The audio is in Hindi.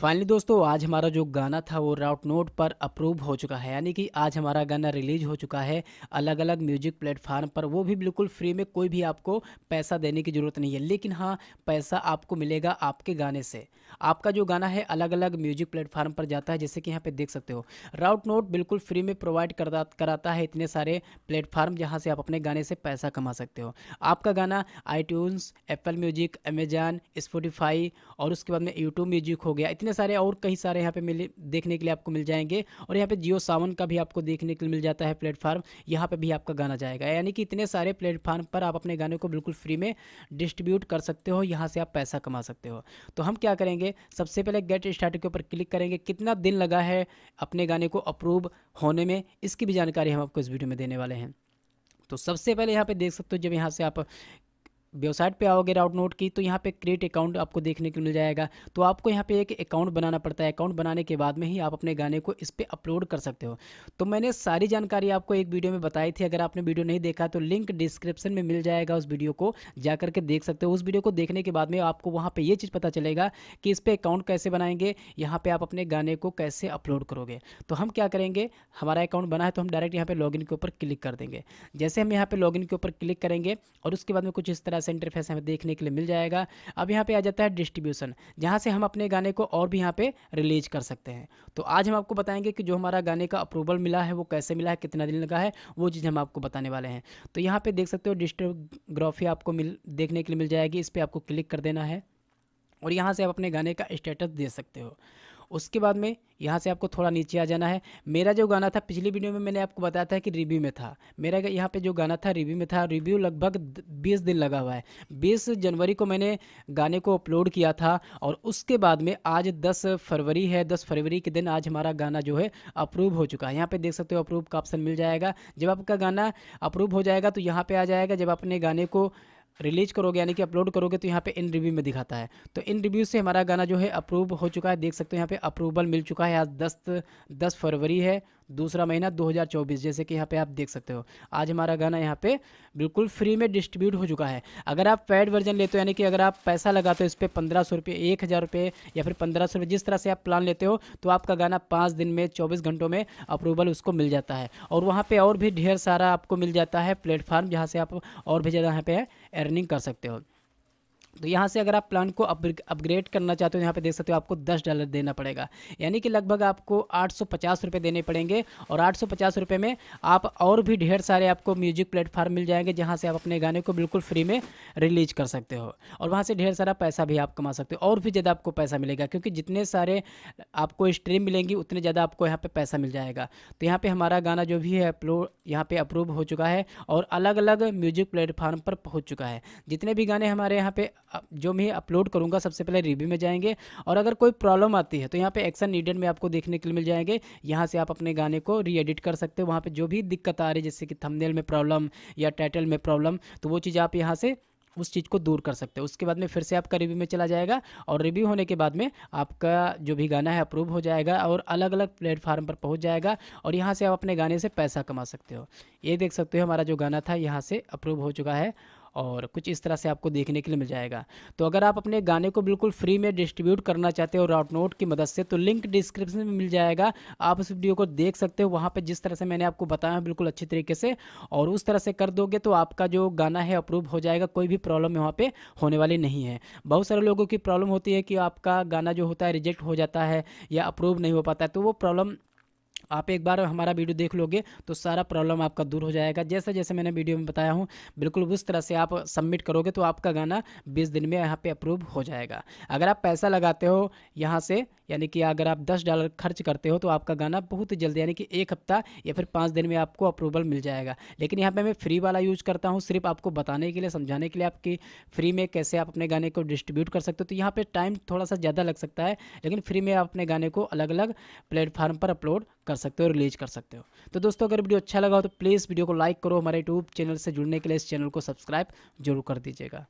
फाइनली दोस्तों आज हमारा जो गाना था वो राउट नोट पर अप्रूव हो चुका है यानी कि आज हमारा गाना रिलीज हो चुका है अलग अलग म्यूजिक प्लेटफार्म पर वो भी बिल्कुल फ्री में कोई भी आपको पैसा देने की ज़रूरत नहीं है लेकिन हाँ पैसा आपको मिलेगा आपके गाने से आपका जो गाना है अलग अलग म्यूजिक प्लेटफार्म पर जाता है जैसे कि यहाँ पर देख सकते हो राउट नोट बिल्कुल फ्री में प्रोवाइड कराता है इतने सारे प्लेटफार्म जहाँ से आप अपने गाने से पैसा कमा सकते हो आपका गाना आई एप्पल म्यूजिक अमेजान स्पोटिफाई और उसके बाद में यूट्यूब म्यूजिक हो गया इतने इतने सारे और कई सारे यहाँ पे मिले देखने के लिए आपको मिल जाएंगे और यहाँ पे जियो सावन का भी आपको देखने के लिए मिल जाता है प्लेटफार्म यहाँ पे भी आपका गाना जाएगा यानी कि इतने सारे प्लेटफार्म पर आप अपने गाने को बिल्कुल फ्री में डिस्ट्रीब्यूट कर सकते हो यहाँ से आप पैसा कमा सकते हो तो हम क्या करेंगे सबसे पहले गेट स्टार्ट के ऊपर क्लिक करेंगे कितना दिन लगा है अपने गाने को अप्रूव होने में इसकी भी जानकारी हम आपको इस वीडियो में देने वाले हैं तो सबसे पहले यहाँ पे देख सकते हो जब यहाँ से आप वेबसाइट पे आओगे राउट नोट की तो यहाँ पे क्रिएट अकाउंट आपको देखने को मिल जाएगा तो आपको यहाँ पे एक अकाउंट बनाना पड़ता है अकाउंट बनाने के बाद में ही आप अपने गाने को इस पर अपलोड कर सकते हो तो मैंने सारी जानकारी आपको एक वीडियो में बताई थी अगर आपने वीडियो नहीं देखा तो लिंक डिस्क्रिप्शन में मिल जाएगा उस वीडियो को जा करके देख सकते हो उस वीडियो को देखने के बाद में आपको वहाँ पर ये चीज़ पता चलेगा कि इस पर अकाउंट कैसे बनाएंगे यहाँ पर आप अपने गाने को कैसे अपलोड करोगे तो हम क्या करेंगे हमारा अकाउंट बना है तो हम डायरेक्ट यहाँ पर लॉगिन के ऊपर क्लिक कर देंगे जैसे हम यहाँ पर लॉग के ऊपर क्लिक करेंगे और उसके बाद में कुछ इस तरह का ऐसा इंटरफेस हमें देखने के लिए मिल जाएगा अब यहाँ पे आ जाता है डिस्ट्रीब्यूशन जहाँ से हम अपने गाने को और भी यहाँ पे रिलीज कर सकते हैं तो आज हम आपको बताएंगे कि जो हमारा गाने का अप्रूवल मिला है वो कैसे मिला है कितना दिन लगा है वो चीज़ हम आपको बताने वाले हैं तो यहाँ पर देख सकते हो डिस्ट्रोग्राफी आपको मिल देखने के लिए मिल जाएगी इस पर आपको क्लिक कर देना है और यहाँ से आप अपने गाने का स्टेटस दे सकते हो उसके बाद में यहाँ से आपको थोड़ा नीचे आ जाना है मेरा जो गाना था पिछली वीडियो में मैंने आपको बताया था कि रिव्यू में था मेरा यहाँ पे जो गाना था रिव्यू में था रिव्यू लगभग 20 दिन लगा हुआ है 20 जनवरी को मैंने गाने को अपलोड किया था और उसके बाद में आज 10 फरवरी है 10 फरवरी के दिन आज हमारा गाना जो है अप्रूव हो चुका है यहाँ पर देख सकते हो अप्रूव का ऑप्शन मिल जाएगा जब आपका गाना अप्रूव हो जाएगा तो यहाँ पर आ जाएगा जब अपने गाने को रिलीज करोगे यानी कि अपलोड करोगे तो यहाँ पे इन रिव्यू में दिखाता है तो इन रिव्यू से हमारा गाना जो है अप्रूव हो चुका है देख सकते हो यहाँ पे अप्रूवल मिल चुका है आज दस दस फरवरी है दूसरा महीना 2024 जैसे कि यहाँ पे आप देख सकते हो आज हमारा गाना यहाँ पे बिल्कुल फ्री में डिस्ट्रीब्यूट हो चुका है अगर आप पेड वर्जन लेते हो यानी कि अगर आप पैसा लगाते हो इस पर पंद्रह सौ रुपये एक हज़ार रुपये या फिर पंद्रह सौ रुपये जिस तरह से आप प्लान लेते हो तो आपका गाना पाँच दिन में चौबीस घंटों में अप्रूवल उसको मिल जाता है और वहाँ पर और भी ढेर सारा आपको मिल जाता है प्लेटफार्म जहाँ से आप और भी ज़्यादा यहाँ पर अर्निंग कर सकते हो तो यहाँ से अगर आप प्लान को अपग्रेड करना चाहते हो यहाँ पे देख सकते हो आपको दस डॉलर देना पड़ेगा यानी कि लगभग आपको आठ सौ पचास रुपये देने पड़ेंगे और आठ सौ पचास रुपये में आप और भी ढेर सारे आपको म्यूजिक प्लेटफार्म मिल जाएंगे जहाँ से आप अपने गाने को बिल्कुल फ्री में रिलीज कर सकते हो और वहाँ से ढेर सारा पैसा भी आप कमा सकते हो और भी ज़्यादा आपको पैसा मिलेगा क्योंकि जितने सारे आपको स्ट्रीम मिलेंगी उतने ज़्यादा आपको यहाँ पर पैसा मिल जाएगा तो यहाँ पर हमारा गाना जो भी है अपलोड यहाँ पर अप्रूव हो चुका है और अलग अलग म्यूजिक प्लेटफार्म पर पहुँच चुका है जितने भी गाने हमारे यहाँ पर जो मैं अपलोड करूँगा सबसे पहले रिव्यू में जाएंगे और अगर कोई प्रॉब्लम आती है तो यहाँ पे एक्शन नीडेड में आपको देखने के लिए मिल जाएंगे यहाँ से आप अपने गाने को रीएडिट कर सकते हो वहाँ पे जो भी दिक्कत आ रही है जैसे कि थंबनेल में प्रॉब्लम या टाइटल में प्रॉब्लम तो वो चीज़ आप यहाँ से उस चीज़ को दूर कर सकते हो उसके बाद में फिर से आपका रिव्यू में चला जाएगा और रिव्यू होने के बाद में आपका जो भी गाना है अप्रूव हो जाएगा और अलग अलग प्लेटफार्म पर पहुंच जाएगा और यहाँ से आप अपने गाने से पैसा कमा सकते हो ये देख सकते हो हमारा जो गाना था यहाँ से अप्रूव हो चुका है और कुछ इस तरह से आपको देखने के लिए मिल जाएगा तो अगर आप अपने गाने को बिल्कुल फ्री में डिस्ट्रीब्यूट करना चाहते हो राउट नोट की मदद से तो लिंक डिस्क्रिप्शन में मिल जाएगा आप उस वीडियो को देख सकते हो वहाँ पर जिस तरह से मैंने आपको बताया बिल्कुल अच्छे तरीके से और उस तरह से कर दोगे तो आपका जो गाना है अप्रूव हो जाएगा कोई भी प्रॉब्लम वहाँ पर होने वाली नहीं है बहुत सारे लोगों की प्रॉब्लम होती है कि आपका गाना जो होता है रिजेक्ट हो जाता है या अप्रूव नहीं हो पाता है तो वो प्रॉब्लम आप एक बार हमारा वीडियो देख लोगे तो सारा प्रॉब्लम आपका दूर हो जाएगा जैसे जैसे मैंने वीडियो में बताया हूँ बिल्कुल उस तरह से आप सबमिट करोगे तो आपका गाना बीस दिन में यहाँ पर अप्रूव हो जाएगा अगर आप पैसा लगाते हो यहाँ से यानी कि अगर आप दस डॉलर खर्च करते हो तो आपका गाना बहुत जल्दी यानी कि एक हफ्ता या फिर पाँच दिन में आपको अप्रूवल मिल जाएगा लेकिन यहाँ पर मैं फ्री वाला यूज़ करता हूँ सिर्फ आपको बताने के लिए समझाने के लिए आपकी फ्री में कैसे आप अपने गाने को डिस्ट्रीब्यूट कर सकते हो तो यहाँ पर टाइम थोड़ा सा ज़्यादा लग सकता है लेकिन फ्री में आप अपने गाने को अलग अलग प्लेटफॉर्म पर अपलोड कर सकते हो रिलीज कर सकते हो तो दोस्तों अगर वीडियो अच्छा लगा हो तो प्लीज़ वीडियो को लाइक करो हमारे यूट्यूब चैनल से जुड़ने के लिए इस चैनल को सब्सक्राइब जरूर कर दीजिएगा